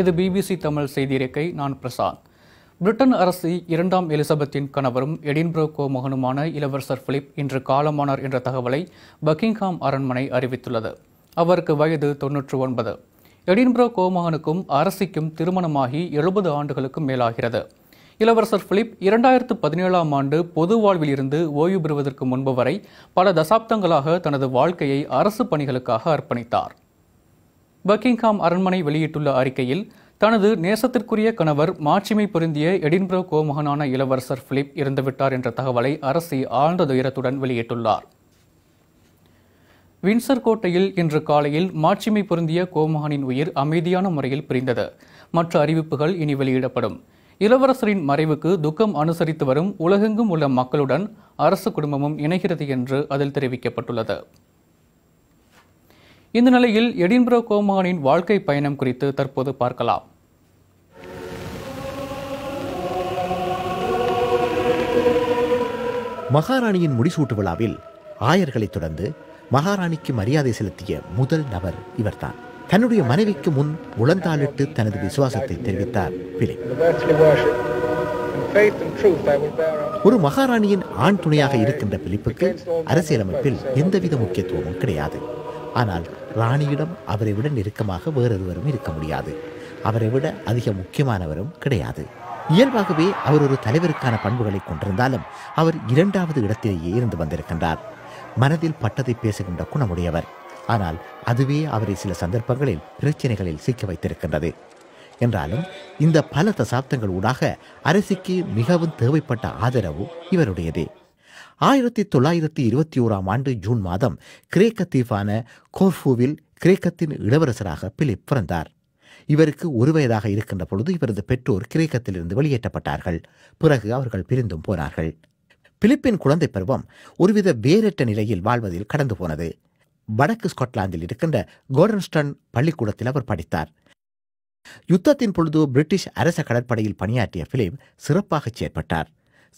இது பிபிசி தமிழ் செய்தியிறக்கை நான் பிரசாந்த் பிரிட்டன் அரசி இரண்டாம் எலிசபெத்தின் கணவரும் எடின்பிரோகோ மகனுமான இளவரசர் பிலிப் இன்று காலமானார் என்ற தகவலை பக்கிங்ஹாம் அரண்மனை அறிவித்துள்ளது அவருக்கு வயது தொன்னூற்று ஒன்பது எடின்பரோ கோமகனுக்கும் அரசிக்கும் திருமணமாகி எழுபது ஆண்டுகளுக்கும் மேலாகிறது இளவரசர் பிலிப் இரண்டாயிரத்து பதினேழாம் ஆண்டு பொது வாழ்வில் இருந்து ஓய்வு பெறுவதற்கு முன்பு வரை பல தசாப்தங்களாக தனது வாழ்க்கையை அரசு பணிகளுக்காக அர்ப்பணித்தார் பக்கிங்ஹாம் அரண்மனை வெளியிட்டுள்ள அறிக்கையில் தனது நேசத்திற்குரிய கணவர் மாட்சிமை பொருந்திய எடின்பரோ கோமகனான இளவரசர் பிலிப் இறந்துவிட்டார் என்ற தகவலை அரசி ஆழ்ந்த துயரத்துடன் வெளியிட்டுள்ளார் வின்சர் கோட்டையில் இன்று காலையில் மாட்சிமை பொருந்திய கோமகனின் உயிர் அமைதியான முறையில் பிரிந்தது மற்ற அறிவிப்புகள் இனி வெளியிடப்படும் இளவரசரின் மறைவுக்கு துக்கம் அனுசரித்து வரும் உலகெங்கும் உள்ள மக்களுடன் அரசு குடும்பமும் இணைகிறது என்று அதில் தெரிவிக்கப்பட்டுள்ளது இந்த நிலையில் எடின்புரோ கோமானின் வாழ்க்கை பயணம் குறித்து தற்போது பார்க்கலாம் மகாராணியின் முடிசூட்டு விழாவில் ஆயர்களை தொடர்ந்து மகாராணிக்கு மரியாதை செலுத்திய முதல் நபர் இவர்தான் தன்னுடைய மனைவிக்கு முன் உழந்தாளிட்டு தனது விசுவாசத்தை தெரிவித்தார் ஒரு மகாராணியின் ஆண் துணையாக இருக்கின்ற பிலிப்புக்கு அரசியலமைப்பில் எந்தவித முக்கியத்துவமும் கிடையாது ஆனால் ராணியிடம் அவரை விட நெருக்கமாக வேறொருவரும் இருக்க முடியாது அவரை விட அதிக முக்கியமானவரும் கிடையாது இயல்பாகவே அவர் ஒரு தலைவருக்கான பண்புகளை கொண்டிருந்தாலும் அவர் இரண்டாவது இடத்திலேயே இருந்து வந்திருக்கின்றார் மனதில் பட்டதை பேசுகின்ற குணமுடையவர் ஆனால் அதுவே அவரை சில சந்தர்ப்பங்களில் பிரச்சனைகளில் சிக்க வைத்திருக்கின்றது என்றாலும் இந்த பல தசாப்தங்கள் ஊடாக அரசுக்கு மிகவும் தேவைப்பட்ட ஆதரவு இவருடையதே ஆயிரத்தி தொள்ளாயிரத்தி இருபத்தி ஓராம் ஆண்டு ஜூன் மாதம் கிரேக்க தீவான கோர்ஃபூவில் கிரேக்கத்தின் இளவரசராக பிலிப் பிறந்தார் இவருக்கு ஒரு வயதாக இருக்கின்ற பொழுது இவரது பெற்றோர் கிரேக்கத்திலிருந்து வெளியேற்றப்பட்டார்கள் பிறகு அவர்கள் பிரிந்தும் போனார்கள் பிலிப்பின் குழந்தை பருவம் ஒருவித வேறற்ற நிலையில் வாழ்வதில் கடந்து போனது வடக்கு ஸ்காட்லாந்தில் இருக்கின்ற கோர்டன்ஸ்டன் பள்ளிக்கூடத்தில் அவர் படித்தார் யுத்தத்தின் பொழுது பிரிட்டிஷ் அரச கடற்படையில் பணியாற்றிய பிலிப் சிறப்பாக செயற்பட்டார்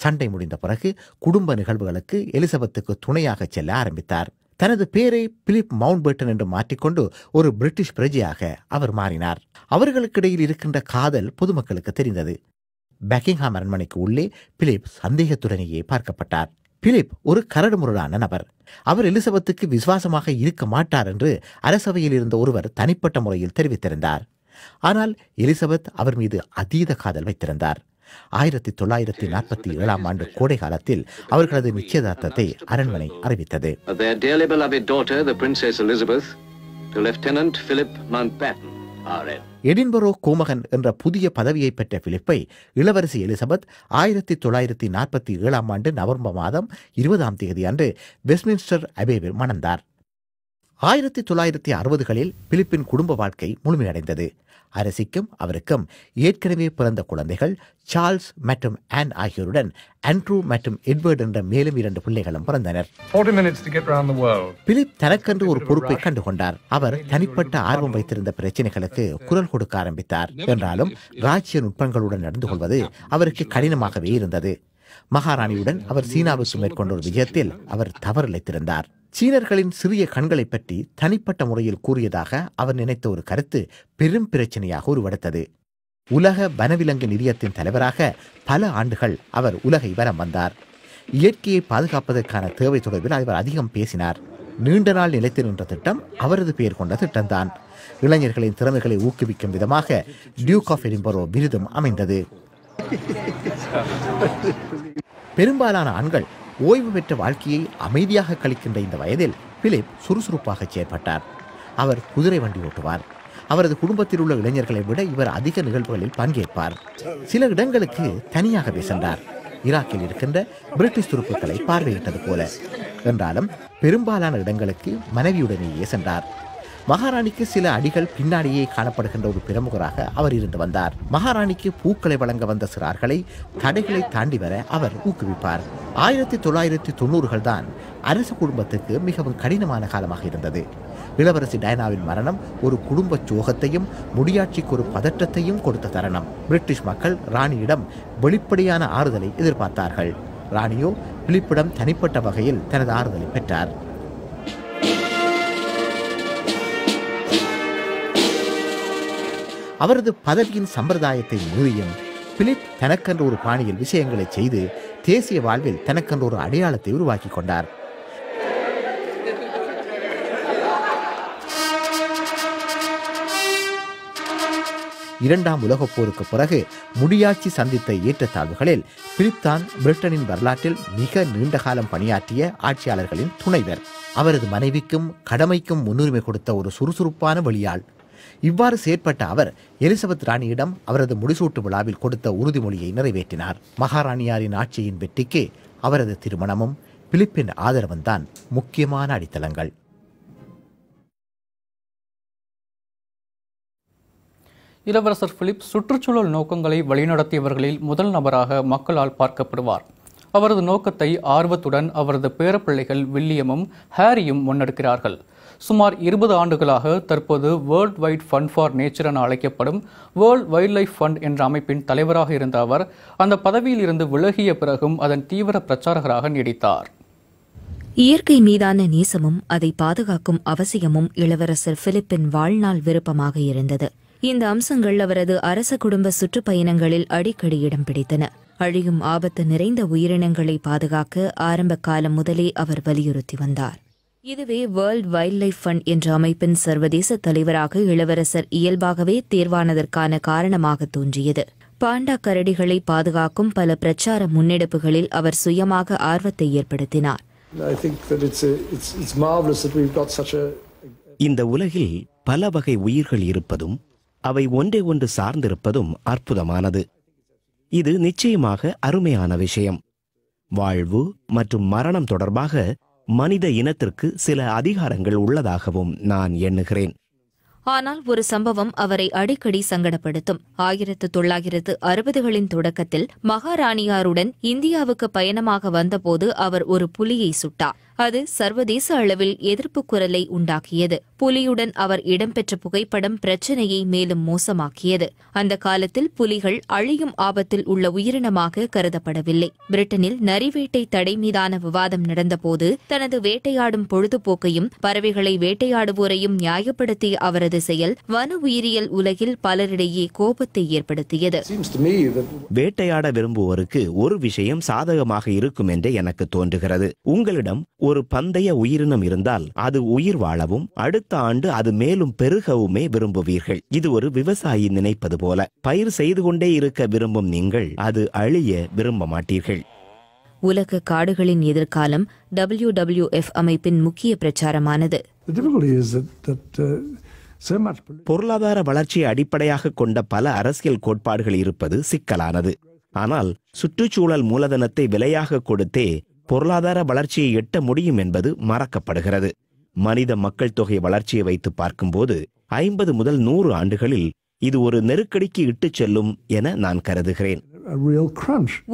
சண்டை முடிந்த பிறகு குடும்ப நிகழ்வுகளுக்கு எலிசபெத்துக்கு துணையாக செல்ல ஆரம்பித்தார் தனது பேரை பிலிப் மவுண்ட் பேட்டன் என்று மாற்றிக்கொண்டு ஒரு பிரிட்டிஷ் பிரஜையாக அவர் மாறினார் அவர்களுக்கிடையில் இருக்கின்ற காதல் பொதுமக்களுக்கு தெரிந்தது பேக்கிங்ஹாம் அரண்மனைக்கு உள்ளே பிலிப் சந்தேகத்துடனேயே பார்க்கப்பட்டார் பிலிப் ஒரு கரடுமுரடான நபர் அவர் எலிசபெத்துக்கு விசுவாசமாக இருக்க மாட்டார் என்று அரசவையில் இருந்த ஒருவர் தனிப்பட்ட முறையில் தெரிவித்திருந்தார் ஆனால் எலிசபெத் அவர் மீது அதீத காதல் வைத்திருந்தார் ஆயிரத்தி தொள்ளாயிரத்தி நாற்பத்தி ஏழாம் ஆண்டு கோடை காலத்தில் அவர்களது நிச்சயதார்த்தத்தை அரண்மனை அறிவித்தது எடின்பரோ கோமகன் என்ற புதிய பதவியை பெற்ற பிலிப்பை இளவரசி எலிசபெத் ஆயிரத்தி தொள்ளாயிரத்தி நாற்பத்தி ஏழாம் ஆண்டு நவம்பர் மாதம் இருபதாம் தேதி அன்று வெஸ்ட்மின்ஸ்டர் அபேவில் மணந்தார் ஆயிரத்தி தொள்ளாயிரத்தி அறுபதுகளில் பிலிப்பின் குடும்ப வாழ்க்கை முழுமையடைந்தது அரசிக்கும் அவருக்கும் ஏற்கனவே பிறந்த குழந்தைகள் சார்ல்ஸ் மற்றும் ஆன் ஆகியோருடன் ஆண்ட்ரூ மற்றும் எட்வர்ட் என்ற மேலும் இரண்டு பிள்ளைகளும் பிறந்தனர் பிலிப் தனக்கென்று ஒரு பொறுப்பை கண்டுகொண்டார் அவர் தனிப்பட்ட ஆர்வம் வைத்திருந்த பிரச்சனைகளுக்கு குரல் கொடுக்க ஆரம்பித்தார் என்றாலும் ராஜ்ய நுட்பங்களுடன் நடந்து கொள்வது அவருக்கு கடினமாகவே இருந்தது மகாராணியுடன் அவர் சீனாவுக்கு மேற்கொண்ட ஒரு விஜயத்தில் அவர் தவறிழைத்திருந்தார் சீனர்களின் சிறிய கண்களை பற்றி தனிப்பட்ட முறையில் கூறியதாக அவர் நினைத்த ஒரு கருத்து பெரும் பிரச்சனையாக உருவெடுத்தது உலக வனவிலங்கு நிதியத்தின் தலைவராக பல ஆண்டுகள் அவர் உலகை வரம் வந்தார் இயற்கையை பாதுகாப்பதற்கான தேவை தொடர்பில் அவர் அதிகம் பேசினார் நீண்ட நாள் நிலைத்து நின்ற திட்டம் அவரது பெயர் கொண்ட திட்டம்தான் இளைஞர்களின் திறமைகளை ஊக்குவிக்கும் விதமாக டியூக் ஆஃப் எரிம்பரோ விருதும் அமைந்தது பெரும்பாலான ஆண்கள் ஓய்வு பெற்ற வாழ்க்கையை அமைதியாக கழிக்கின்ற இந்த வயதில் பிலிப் சுறுசுறுப்பாக செயற்பட்டார் அவர் குதிரை வண்டி ஓட்டுவார் அவரது குடும்பத்தில் உள்ள இளைஞர்களை விட இவர் அதிக நிகழ்வுகளில் பங்கேற்பார் சில இடங்களுக்கு தனியாகவே சென்றார் ஈராக்கில் இருக்கின்ற பிரிட்டிஷ் துருப்புகளை பார்வையிட்டது போல என்றாலும் பெரும்பாலான இடங்களுக்கு மனைவியுடனேயே சென்றார் மகாராணிக்கு சில அடிகள் பின்னாடியே காணப்படுகின்ற ஒரு பிரமுகராக அவர் இருந்து வந்தார் மகாராணிக்கு பூக்களை வழங்க வந்த சிறார்களை தடைகளை தாண்டி வர அவர் ஊக்குவிப்பார் ஆயிரத்தி தொள்ளாயிரத்தி தொண்ணூறுகள் தான் அரசு குடும்பத்துக்கு மிகவும் கடினமான காலமாக இருந்தது இளவரசி டயனாவின் மரணம் ஒரு குடும்ப சோகத்தையும் முடியாட்சிக்கு ஒரு பதற்றத்தையும் கொடுத்த தருணம் பிரிட்டிஷ் மக்கள் ராணியிடம் வெளிப்படையான ஆறுதலை எதிர்பார்த்தார்கள் ராணியோ பிலிப்பிடம் தனிப்பட்ட வகையில் தனது ஆறுதலை பெற்றார் அவரது பதவியின் சம்பிரதாயத்தை மீறியும் பிலிப் தனக்கென்று ஒரு பாணியில் விஷயங்களை செய்து தேசிய வாழ்வில் தனக்கென்று ஒரு அடையாளத்தை உருவாக்கி கொண்டார் இரண்டாம் உலகப் போருக்கு பிறகு முடியாட்சி சந்தித்த ஏற்றத்தாழ்வுகளில் பிலிப்தான் பிரிட்டனின் வரலாற்றில் மிக நீண்ட காலம் பணியாற்றிய ஆட்சியாளர்களின் துணைவர் அவரது மனைவிக்கும் கடமைக்கும் முன்னுரிமை கொடுத்த ஒரு சுறுசுறுப்பான வழியாள் இவ்வாறு செயற்பட்ட அவர் எலிசபெத் ராணியிடம் அவரது முடிசூட்டு விழாவில் கொடுத்த உறுதிமொழியை நிறைவேற்றினார் மகாராணியாரின் ஆட்சியின் வெற்றிக்கு அவரது திருமணமும் பிலிப்பின் ஆதரவும் தான் முக்கியமான அடித்தளங்கள் இளவரசர் பிலிப் சுற்றுச்சூழல் நோக்கங்களை வழிநடத்தியவர்களில் முதல் நபராக மக்களால் பார்க்கப்படுவார் அவரது நோக்கத்தை ஆர்வத்துடன் அவரது பேரப்பிள்ளைகள் வில்லியமும் ஹாரியும் முன்னெடுக்கிறார்கள் சுமார் இருபது ஆண்டுகளாக தற்போது world wide fund for nature என அழைக்கப்படும் வேர்ல்ட் வைல்ட் லைஃப் ஃபண்ட் என்ற அமைப்பின் தலைவராக இருந்த அவர் அந்த பதவியில் இருந்து விலகிய பிறகும் அதன் தீவிர பிரச்சாரகராக நீடித்தார் இயற்கை மீதான நேசமும் அதை பாதுகாக்கும் அவசியமும் இளவரசர் பிலிப்பின் வாழ்நாள் விருப்பமாக இருந்தது இந்த அம்சங்கள் அவரது அரச குடும்ப சுற்றுப்பயணங்களில் அடிக்கடி இடம் பிடித்தன அழியும் ஆபத்து நிறைந்த உயிரினங்களை பாதுகாக்க ஆரம்ப காலம் முதலே அவர் வலியுறுத்தி வந்தார் இதுவே வேர்ல்ட் வைல்ட் லைஃப் ஃபண்ட் என்ற அமைப்பின் சர்வதேச தலைவராக இளவரசர் இயல்பாகவே தேர்வானதற்கான காரணமாக தோன்றியது பாண்டா கரடிகளை பாதுகாக்கும் பல பிரச்சார முன்னெடுப்புகளில் அவர் சுயமாக ஆர்வத்தை ஏற்படுத்தினார் இந்த உலகில் பல வகை உயிர்கள் இருப்பதும் அவை ஒன்றை ஒன்று சார்ந்திருப்பதும் அற்புதமானது இது நிச்சயமாக அருமையான விஷயம் வாழ்வு மற்றும் மரணம் தொடர்பாக மனித இனத்திற்கு சில அதிகாரங்கள் உள்ளதாகவும் நான் எண்ணுகிறேன் ஆனால் ஒரு சம்பவம் அவரை அடிக்கடி சங்கடப்படுத்தும் ஆயிரத்து தொள்ளாயிரத்து அறுபதுகளின் தொடக்கத்தில் மகாராணியாருடன் இந்தியாவுக்கு பயணமாக வந்தபோது அவர் ஒரு புலியை சுட்டார் அது சர்வதேச அளவில் எதிர்ப்பு குரலை உண்டாக்கியது புலியுடன் அவர் இடம்பெற்ற புகைப்படம் பிரச்சினையை மேலும் மோசமாக்கியது அந்த காலத்தில் புலிகள் அழியும் ஆபத்தில் உள்ள உயிரினமாக கருதப்படவில்லை பிரிட்டனில் நரிவேட்டை தடை மீதான விவாதம் நடந்தபோது தனது வேட்டையாடும் பொழுதுபோக்கையும் பறவைகளை வேட்டையாடுவோரையும் நியாயப்படுத்திய அவரது செயல் வன உயிரியல் உலகில் பலரிடையே கோபத்தை ஏற்படுத்தியது வேட்டையாட விரும்புவோருக்கு ஒரு விஷயம் சாதகமாக இருக்கும் என்று எனக்கு தோன்றுகிறது உங்களிடம் ஒரு பந்தய உயிரினம் இருந்தால் அது உயிர் வாழவும் அடுத்த ஆண்டு அது மேலும் பெருகவுமே விரும்புவீர்கள் இது ஒரு விவசாயி நினைப்பது போல பயிர் செய்து கொண்டே இருக்க விரும்பும் நீங்கள் அது அழிய விரும்ப மாட்டீர்கள் உலக காடுகளின் எதிர்காலம் டபிள்யூ டபிள்யூ எஃப் அமைப்பின் முக்கிய பிரச்சாரமானது uh, பொருளாதார வளர்ச்சியை அடிப்படையாக கொண்ட பல அரசியல் கோட்பாடுகள் இருப்பது சிக்கலானது ஆனால் சுற்றுச்சூழல் மூலதனத்தை விலையாக கொடுத்தே பொருளாதார வளர்ச்சியை எட்ட முடியும் என்பது மறக்கப்படுகிறது மனித மக்கள் தொகை வளர்ச்சியை வைத்து பார்க்கும்போது ஐம்பது முதல் நூறு ஆண்டுகளில் இது ஒரு நெருக்கடிக்கு இட்டுச் செல்லும் என நான் கருதுகிறேன்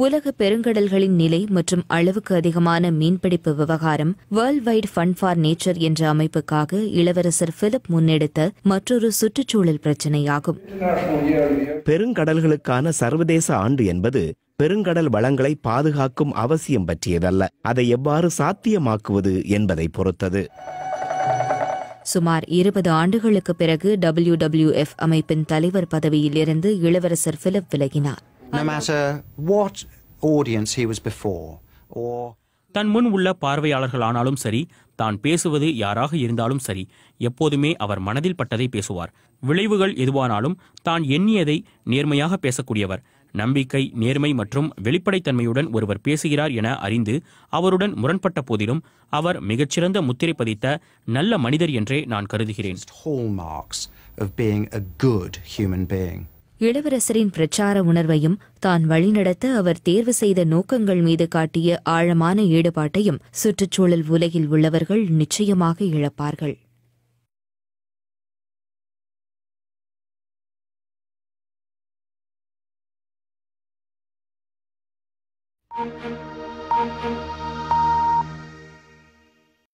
உலக பெருங்கடல்களின் நிலை மற்றும் அளவுக்கு அதிகமான மீன்பிடிப்பு விவகாரம் world wide fund for nature என்ற அமைப்புக்காக இளவரசர் பிலிப் முன்னெடுத்த மற்றொரு சுற்றுச்சூழல் பிரச்சினையாகும் பெருங்கடல்களுக்கான சர்வதேச ஆண்டு என்பது பெருங்கடல் வளங்களை பாதுகாக்கும் அவசியம் பற்றியதல்ல அதை எவ்வாறு சாத்தியமாக்குவது என்பதை பொறுத்தது சுமார் இருபது ஆண்டுகளுக்கு பிறகு டபிள்யூ டபிள்யூ எஃப் அமைப்பின் தலைவர் பதவியில் இருந்து இளவரசர் பிலிப் விலகினார் தன் முன் உள்ள பார்வையாளர்கள் ஆனாலும் சரி தான் பேசுவது யாராக இருந்தாலும் சரி எப்போதுமே அவர் மனதில் பட்டதை பேசுவார் விளைவுகள் எதுவானாலும் தான் எண்ணியதை நேர்மையாக பேசக்கூடியவர் நம்பிக்கை நேர்மை மற்றும் வெளிப்படைத்தன்மையுடன் ஒருவர் பேசுகிறார் என அறிந்து அவருடன் முரண்பட்ட போதிலும் அவர் மிகச்சிறந்த முத்திரை பதித்த நல்ல மனிதர் என்றே நான் கருதுகிறேன் இளவரசரின் பிரச்சார உணர்வையும் தான் வழிநடத்த அவர் தேர்வு செய்த நோக்கங்கள் மீது காட்டிய ஆழமான ஈடுபாட்டையும் சுற்றுச்சூழல் உலகில் உள்ளவர்கள் நிச்சயமாக இழப்பார்கள்